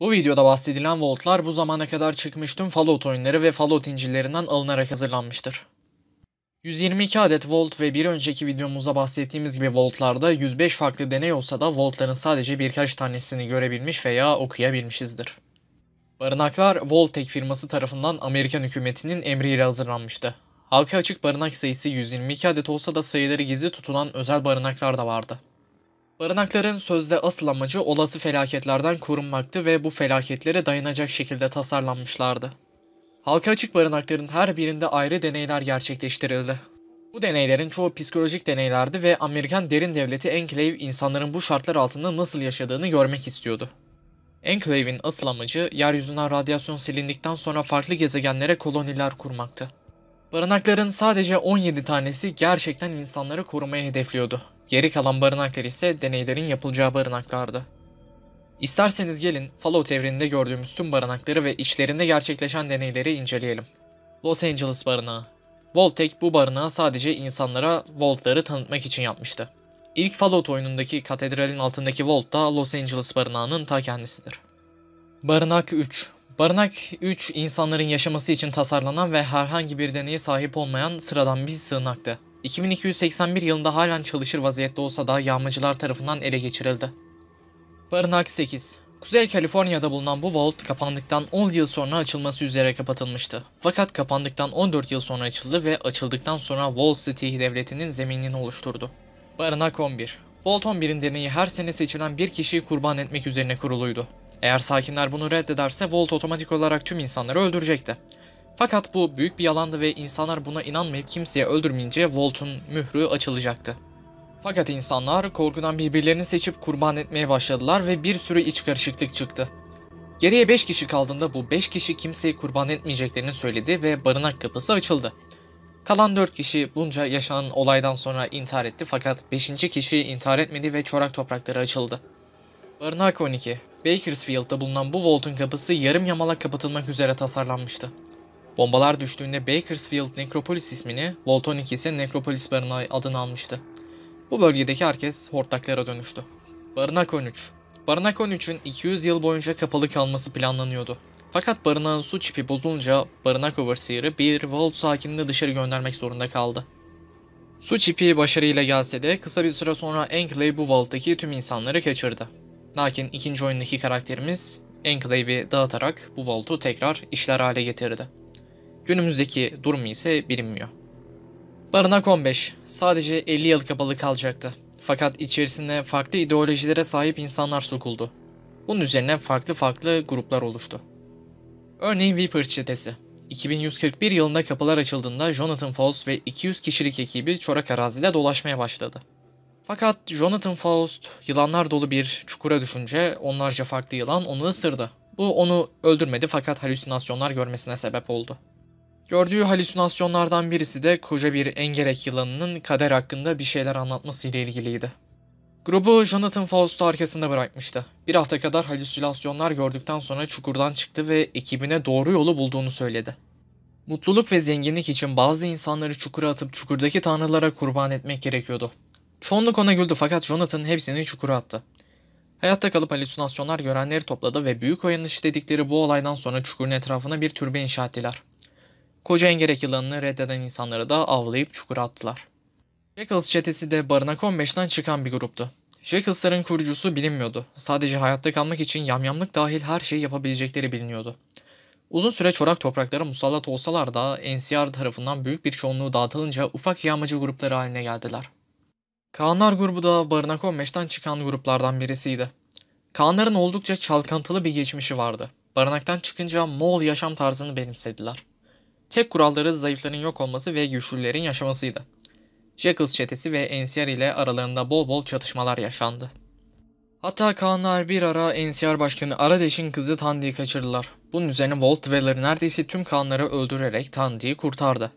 Bu videoda bahsedilen voltlar bu zamana kadar çıkmış tüm Fallout oyunları ve Fallout incilerinden alınarak hazırlanmıştır. 122 adet volt ve bir önceki videomuzda bahsettiğimiz gibi voltlarda 105 farklı deney olsa da voltların sadece birkaç tanesini görebilmiş veya okuyabilmişizdir. Barınaklar Voltec firması tarafından Amerikan hükümetinin emriyle hazırlanmıştı. Halka açık barınak sayısı 122 adet olsa da sayıları gizli tutulan özel barınaklar da vardı. Barınakların sözde asıl amacı olası felaketlerden korunmaktı ve bu felaketlere dayanacak şekilde tasarlanmışlardı. Halka açık barınakların her birinde ayrı deneyler gerçekleştirildi. Bu deneylerin çoğu psikolojik deneylerdi ve Amerikan derin devleti Enclave insanların bu şartlar altında nasıl yaşadığını görmek istiyordu. Enclave'in asıl amacı yeryüzünden radyasyon silindikten sonra farklı gezegenlere koloniler kurmaktı. Barınakların sadece 17 tanesi gerçekten insanları korumaya hedefliyordu. Geri kalan barınaklar ise deneylerin yapılacağı barınaklardı. İsterseniz gelin Fallout evreninde gördüğümüz tüm barınakları ve içlerinde gerçekleşen deneyleri inceleyelim. Los Angeles barınağı. Voltec bu barınağı sadece insanlara Volt'ları tanıtmak için yapmıştı. İlk Fallout oyunundaki katedralin altındaki Volt da Los Angeles barınağının ta kendisidir. Barınak 3 Barınak 3 insanların yaşaması için tasarlanan ve herhangi bir deneye sahip olmayan sıradan bir sığınaktı. 2281 yılında halen çalışır vaziyette olsa da yağmacılar tarafından ele geçirildi. Barınak 8 Kuzey Kaliforniya'da bulunan bu vault kapandıktan 10 yıl sonra açılması üzere kapatılmıştı. Fakat kapandıktan 14 yıl sonra açıldı ve açıldıktan sonra Wall City devletinin zeminini oluşturdu. Barınak 11 Vault 11'in deneyi her sene seçilen bir kişiyi kurban etmek üzerine kuruluydu. Eğer sakinler bunu reddederse Vault otomatik olarak tüm insanları öldürecekti. Fakat bu büyük bir yalandı ve insanlar buna inanmayıp kimseye öldürmeyince Volt'un mührü açılacaktı. Fakat insanlar korkudan birbirlerini seçip kurban etmeye başladılar ve bir sürü iç karışıklık çıktı. Geriye 5 kişi kaldığında bu 5 kişi kimseyi kurban etmeyeceklerini söyledi ve barınak kapısı açıldı. Kalan 4 kişi bunca yaşanan olaydan sonra intihar etti fakat 5. kişi intihar etmedi ve çorak toprakları açıldı. Barınak 12. Bakersfield'da bulunan bu Vault'un kapısı yarım yamalak kapatılmak üzere tasarlanmıştı. Bombalar düştüğünde Bakersfield Necropolis ismini, Voltonic ise Necropolis Barınağı adını almıştı. Bu bölgedeki herkes hortlaklara dönüştü. Barınak 13 Barınak 13'ün 200 yıl boyunca kapalı kalması planlanıyordu. Fakat barınağın su çipi bozulunca barınak overseer'ı bir Vault sakinini dışarı göndermek zorunda kaldı. Su çipi başarıyla gelse de kısa bir süre sonra Enclave bu Vault'taki tüm insanları kaçırdı. Lakin ikinci oyundaki karakterimiz Enclave'i dağıtarak bu Vault'u tekrar işler hale getirdi. Günümüzdeki durum ise bilinmiyor. Barınak 15 sadece 50 yıl kapalı kalacaktı. Fakat içerisinde farklı ideolojilere sahip insanlar sokuldu. Bunun üzerine farklı farklı gruplar oluştu. Örneğin Weeper çetesi. 2141 yılında kapılar açıldığında Jonathan Faust ve 200 kişilik ekibi çorak arazide dolaşmaya başladı. Fakat Jonathan Faust yılanlar dolu bir çukura düşünce onlarca farklı yılan onu ısırdı. Bu onu öldürmedi fakat halüsinasyonlar görmesine sebep oldu. Gördüğü halüsinasyonlardan birisi de koca bir engerek yılanının kader hakkında bir şeyler anlatması ile ilgiliydi. Grubu Jonathan Faust'u arkasında bırakmıştı. Bir hafta kadar halüsinasyonlar gördükten sonra çukurdan çıktı ve ekibine doğru yolu bulduğunu söyledi. Mutluluk ve zenginlik için bazı insanları çukura atıp çukurdaki tanrılara kurban etmek gerekiyordu. Çoğunluk ona güldü fakat Jonathan hepsini çukura attı. Hayatta kalıp halüsinasyonlar görenleri topladı ve büyük oyanış dedikleri bu olaydan sonra çukurun etrafına bir türbe inşa ettiler. Koca engerek yılanını reddeden insanları da avlayıp çukura attılar. Shackles çetesi de barınak 15'ten çıkan bir gruptu. Shackles'ların kurucusu bilinmiyordu. Sadece hayatta kalmak için yamyamlık dahil her şeyi yapabilecekleri biliniyordu. Uzun süre çorak topraklara musallat olsalar da NCR tarafından büyük bir çoğunluğu dağıtılınca ufak yağmacı grupları haline geldiler. Kaanlar grubu da barınak 15'ten çıkan gruplardan birisiydi. Kaanların oldukça çalkantılı bir geçmişi vardı. Barınaktan çıkınca Moğol yaşam tarzını benimsediler. Tek kuralları zayıfların yok olması ve güçlülerin yaşamasıydı. Jackals çetesi ve NCR ile aralarında bol bol çatışmalar yaşandı. Hatta Kaanlar bir ara NCR Başkanı Aradeş'in kızı Tandi'yi kaçırdılar. Bunun üzerine Walt Weller neredeyse tüm Kaanları öldürerek Tandi'yi kurtardı.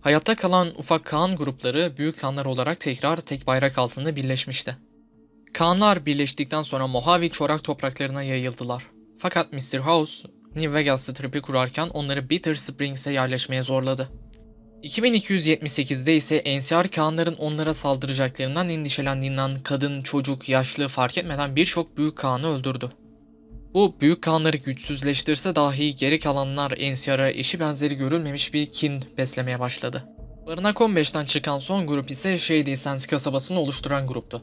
Hayatta kalan ufak Kaan grupları büyük Kaanlar olarak tekrar tek bayrak altında birleşmişti. Kaanlar birleştikten sonra Mojave çorak topraklarına yayıldılar. Fakat Mr. House New Vegas'ta tripi kurarken onları Bitter Springs'e yerleşmeye zorladı. 2278'de ise NCR Kağanların onlara saldıracaklarından endişelendiğinden kadın, çocuk, yaşlı fark etmeden birçok büyük Kağan'ı öldürdü. Bu büyük Kağanları güçsüzleştirse dahi geri kalanlar NCR'a eşi benzeri görülmemiş bir kin beslemeye başladı. Barınak 15'ten çıkan son grup ise Shady Sands kasabasını oluşturan gruptu.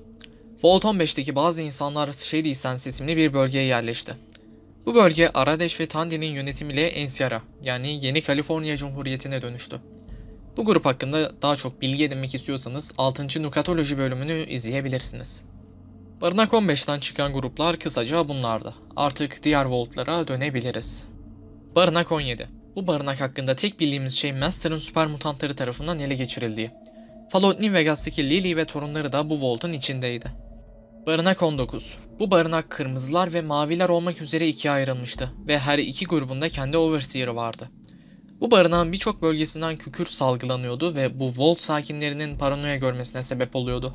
Vault 15'teki bazı insanlar Shady Sands isimli bir bölgeye yerleşti. Bu bölge Aradeş ve Tandi'nin yönetimiyle NCR'a yani Yeni Kaliforniya Cumhuriyeti'ne dönüştü. Bu grup hakkında daha çok bilgi edinmek istiyorsanız 6. Nukatoloji bölümünü izleyebilirsiniz. Barınak 15'ten çıkan gruplar kısaca bunlardı. Artık diğer Volt'lara dönebiliriz. Barınak 17. Bu barınak hakkında tek bildiğimiz şey Master'ın süper mutantları tarafından ele geçirildiği. Fallout New Vegas'taki Lily ve torunları da bu Volt'un içindeydi. Barınak 19. Bu barınak kırmızılar ve maviler olmak üzere ikiye ayrılmıştı ve her iki grubunda kendi overseer'ı vardı. Bu barınağın birçok bölgesinden kükürt salgılanıyordu ve bu Volt sakinlerinin paranoya görmesine sebep oluyordu.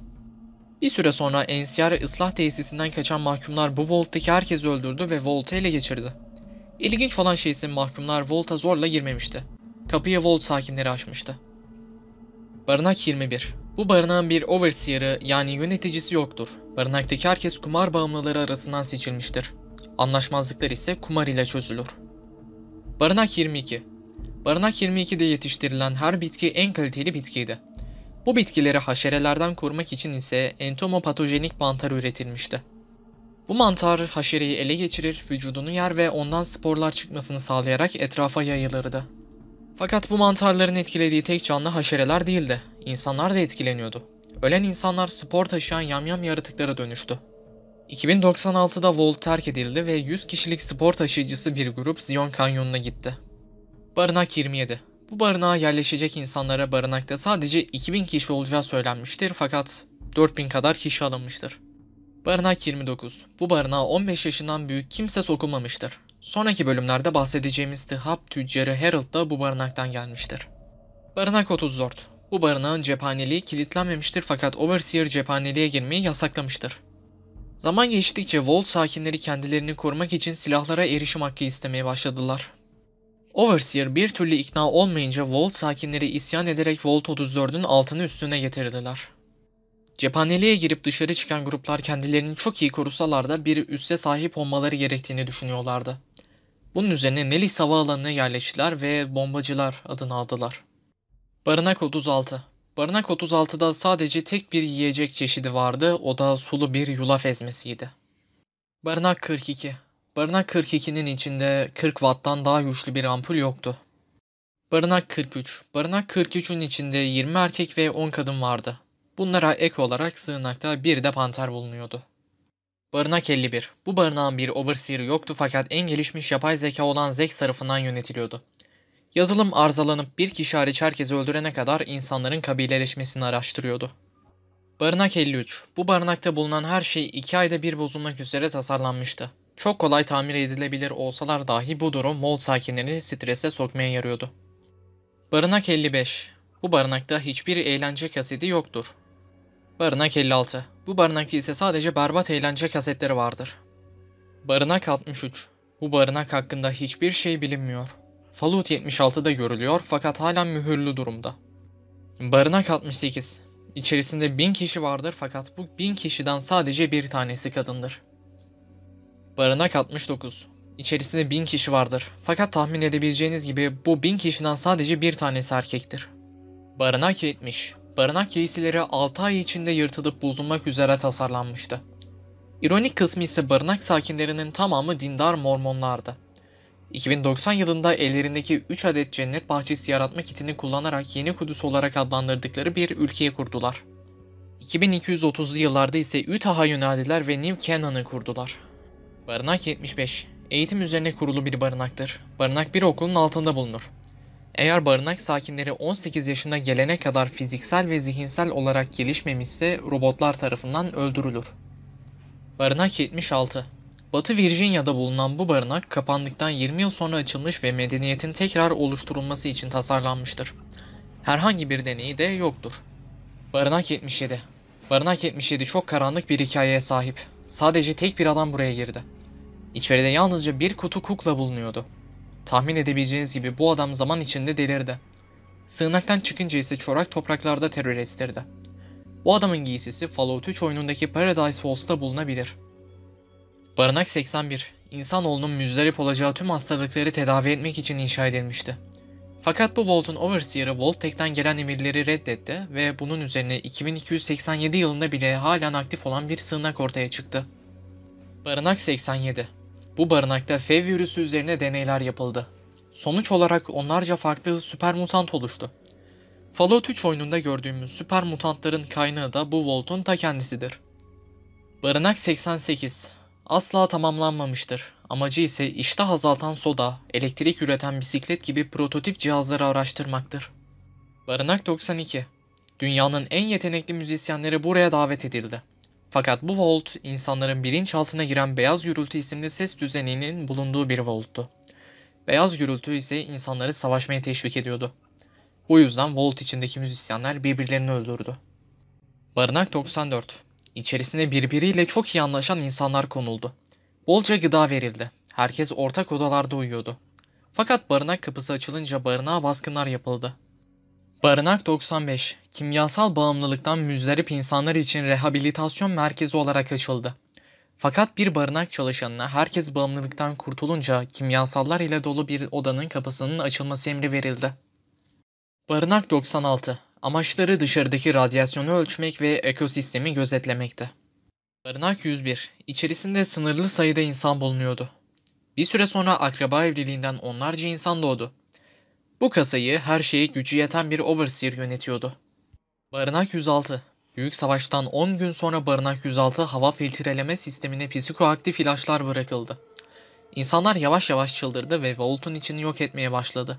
Bir süre sonra NCR ıslah tesisinden kaçan mahkumlar bu Volt'taki herkesi öldürdü ve Volt'u ele geçirdi. İlginç olan şey ise mahkumlar Volt'a zorla girmemişti. Kapıyı Volt sakinleri açmıştı. Barınak 21 bu barınağın bir overseer'ı yani yöneticisi yoktur. Barınaktaki herkes kumar bağımlıları arasından seçilmiştir. Anlaşmazlıklar ise kumar ile çözülür. Barınak 22 Barınak 22'de yetiştirilen her bitki en kaliteli bitkiydi. Bu bitkileri haşerelerden korumak için ise entomopatojenik mantar üretilmişti. Bu mantar haşereyi ele geçirir, vücudunu yer ve ondan sporlar çıkmasını sağlayarak etrafa yayılırdı. Fakat bu mantarların etkilediği tek canlı haşereler değildi. İnsanlar da etkileniyordu. Ölen insanlar spor taşıyan yamyam yaratıklara dönüştü. 2096'da Volt terk edildi ve 100 kişilik spor taşıyıcısı bir grup Zion Kanyonu'na gitti. Barınak 27. Bu barınağa yerleşecek insanlara barınakta sadece 2000 kişi olacağı söylenmiştir fakat 4000 kadar kişi alınmıştır. Barınak 29. Bu barınağa 15 yaşından büyük kimse sokulmamıştır. Sonraki bölümlerde bahsedeceğimiz tıhap tüccarı Harold da bu barınaktan gelmiştir. Barınak 34. Bu barınağın cephaneliği kilitlenmemiştir fakat Overseer cephaneliğe girmeyi yasaklamıştır. Zaman geçtikçe Vault sakinleri kendilerini korumak için silahlara erişim hakkı istemeye başladılar. Overseer bir türlü ikna olmayınca Vault sakinleri isyan ederek Vault 34'ün altını üstüne getirdiler. Cephaneliğe girip dışarı çıkan gruplar kendilerini çok iyi korusalar da bir üsse sahip olmaları gerektiğini düşünüyorlardı. Bunun üzerine Nelis hava alanına yerleştiler ve bombacılar adını aldılar. Barınak 36 Barınak 36'da sadece tek bir yiyecek çeşidi vardı, o da sulu bir yulaf ezmesiydi. Barınak 42 Barınak 42'nin içinde 40 watt'tan daha güçlü bir ampul yoktu. Barınak 43 Barınak 43'ün içinde 20 erkek ve 10 kadın vardı. Bunlara ek olarak sığınakta bir de panter bulunuyordu. Barınak 51. Bu barınağın bir overseer yoktu fakat en gelişmiş yapay zeka olan Zek tarafından yönetiliyordu. Yazılım arızalanıp bir kişi hariç herkesi öldürene kadar insanların kabileleşmesini araştırıyordu. Barınak 53. Bu barınakta bulunan her şey 2 ayda bir bozulmak üzere tasarlanmıştı. Çok kolay tamir edilebilir olsalar dahi bu durum mol sakinlerini strese sokmaya yarıyordu. Barınak 55. Bu barınakta hiçbir eğlence kaseti yoktur. Barınak 56. Bu barınak ise sadece berbat eğlence kasetleri vardır. Barınak 63. Bu barınak hakkında hiçbir şey bilinmiyor. Falut 76'da görülüyor fakat hala mühürlü durumda. Barınak 68. İçerisinde 1000 kişi vardır fakat bu 1000 kişiden sadece bir tanesi kadındır. Barınak 69. İçerisinde 1000 kişi vardır. Fakat tahmin edebileceğiniz gibi bu 1000 kişiden sadece bir tanesi erkektir. Barınak 70 barınak giysileri 6 ay içinde yırtılıp bozulmak üzere tasarlanmıştı. İronik kısmı ise barınak sakinlerinin tamamı dindar mormonlardı. 2090 yılında ellerindeki 3 adet cennet bahçesi yaratmak itini kullanarak Yeni Kudüs olarak adlandırdıkları bir ülkeyi kurdular. 2230'lu yıllarda ise Ütah'a yöneldiler ve New Canaan'ı kurdular. Barınak 75 Eğitim üzerine kurulu bir barınaktır. Barınak bir okulun altında bulunur. Eğer barınak sakinleri 18 yaşına gelene kadar fiziksel ve zihinsel olarak gelişmemişse robotlar tarafından öldürülür. Barınak 76 Batı Virginia'da bulunan bu barınak kapandıktan 20 yıl sonra açılmış ve medeniyetin tekrar oluşturulması için tasarlanmıştır. Herhangi bir deneyi de yoktur. Barınak 77 Barınak 77 çok karanlık bir hikayeye sahip. Sadece tek bir adam buraya girdi. İçeride yalnızca bir kutu kukla bulunuyordu. Tahmin edebileceğiniz gibi bu adam zaman içinde delirdi. Sığınaktan çıkınca ise çorak topraklarda terör estirdi. Bu adamın giysisi Fallout 3 oyunundaki Paradise Falls'ta bulunabilir. Barınak 81, insanoğlunun müzdarip olacağı tüm hastalıkları tedavi etmek için inşa edilmişti. Fakat bu Vault'un Overseer'ı Vault-Tech'ten gelen emirleri reddetti ve bunun üzerine 2287 yılında bile halen aktif olan bir sığınak ortaya çıktı. Barınak 87 bu barınakta Fev virüsü üzerine deneyler yapıldı. Sonuç olarak onlarca farklı süper mutant oluştu. Fallout 3 oyununda gördüğümüz süper mutantların kaynağı da bu Vault'un ta kendisidir. Barınak 88 asla tamamlanmamıştır. Amacı ise iştah azaltan soda, elektrik üreten bisiklet gibi prototip cihazları araştırmaktır. Barınak 92 Dünyanın en yetenekli müzisyenleri buraya davet edildi. Fakat bu volt insanların bilinçaltına giren beyaz gürültü isimli ses düzeninin bulunduğu bir volttu. Beyaz gürültü ise insanları savaşmaya teşvik ediyordu. Bu yüzden volt içindeki müzisyenler birbirlerini öldürdü. Barınak 94 İçerisine birbiriyle çok iyi anlaşan insanlar konuldu. Bolca gıda verildi. Herkes ortak odalarda uyuyordu. Fakat barınak kapısı açılınca barınağa baskınlar yapıldı. Barınak 95, kimyasal bağımlılıktan müzdarip insanlar için rehabilitasyon merkezi olarak açıldı. Fakat bir barınak çalışanına herkes bağımlılıktan kurtulunca kimyasallar ile dolu bir odanın kapısının açılması emri verildi. Barınak 96, amaçları dışarıdaki radyasyonu ölçmek ve ekosistemi gözetlemekti. Barınak 101, içerisinde sınırlı sayıda insan bulunuyordu. Bir süre sonra akraba evliliğinden onlarca insan doğdu. Bu kasayı her şeye gücü yeten bir overseer yönetiyordu. Barınak 106 Büyük savaştan 10 gün sonra Barınak 106 hava filtreleme sistemine psikoaktif ilaçlar bırakıldı. İnsanlar yavaş yavaş çıldırdı ve Vault'un içini yok etmeye başladı.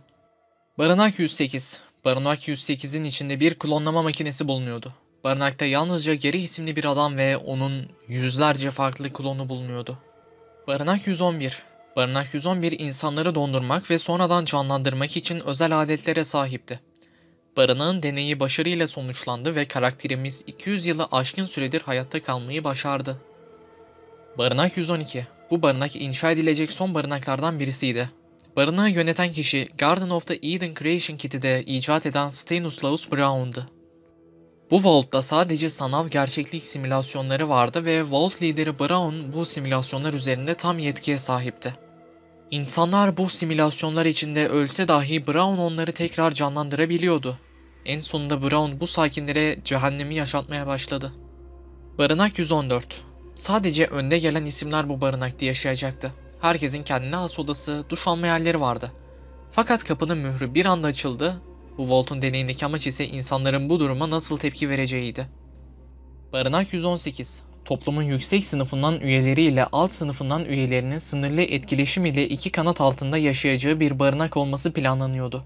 Barınak 108 Barınak 108'in içinde bir klonlama makinesi bulunuyordu. Barınakta yalnızca Geri isimli bir adam ve onun yüzlerce farklı klonu bulunuyordu. Barınak 111 Barınak 111 insanları dondurmak ve sonradan canlandırmak için özel aletlere sahipti. Barınağın deneyi başarıyla sonuçlandı ve karakterimiz 200 yılı aşkın süredir hayatta kalmayı başardı. Barınak 112 Bu barınak inşa edilecek son barınaklardan birisiydi. Barınağı yöneten kişi Garden of the Eden Creation Kit'i de icat eden Stanislaus Brown'du. Bu Vault'ta sadece sanal gerçeklik simülasyonları vardı ve Vault lideri Brown bu simülasyonlar üzerinde tam yetkiye sahipti. İnsanlar bu simülasyonlar içinde ölse dahi Brown onları tekrar canlandırabiliyordu. En sonunda Brown bu sakinlere cehennemi yaşatmaya başladı. Barınak 114 Sadece önde gelen isimler bu barınakta yaşayacaktı. Herkesin kendine has odası, duş alma yerleri vardı. Fakat kapının mührü bir anda açıldı. Bu Volt'un deneyindeki amaç ise insanların bu duruma nasıl tepki vereceğiydi. Barınak 118 toplumun yüksek sınıfından üyeleriyle alt sınıfından üyelerinin sınırlı etkileşim ile iki kanat altında yaşayacağı bir barınak olması planlanıyordu.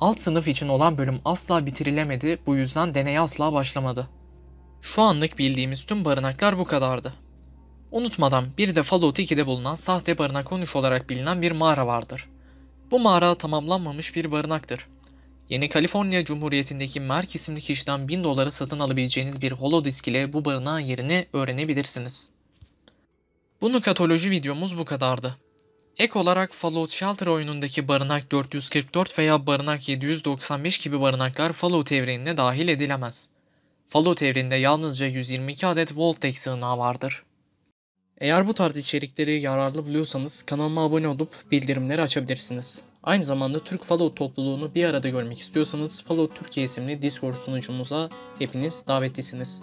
Alt sınıf için olan bölüm asla bitirilemedi, bu yüzden deney asla başlamadı. Şu anlık bildiğimiz tüm barınaklar bu kadardı. Unutmadan bir de Fallout 2'de bulunan sahte barınak 13 olarak bilinen bir mağara vardır. Bu mağara tamamlanmamış bir barınaktır. Yeni Kaliforniya Cumhuriyeti'ndeki Mark isimli kişiden 1000 dolara satın alabileceğiniz bir holodisk ile bu barınağın yerini öğrenebilirsiniz. Bu nukatoloji videomuz bu kadardı. Ek olarak Fallout Shelter oyunundaki barınak 444 veya barınak 795 gibi barınaklar Fallout evrenine dahil edilemez. Fallout evreninde yalnızca 122 adet Voltec sığınağı vardır. Eğer bu tarz içerikleri yararlı buluyorsanız kanalıma abone olup bildirimleri açabilirsiniz. Aynı zamanda Türk Fallout topluluğunu bir arada görmek istiyorsanız Fallout Türkiye isimli Discord sunucumuza hepiniz davetlisiniz.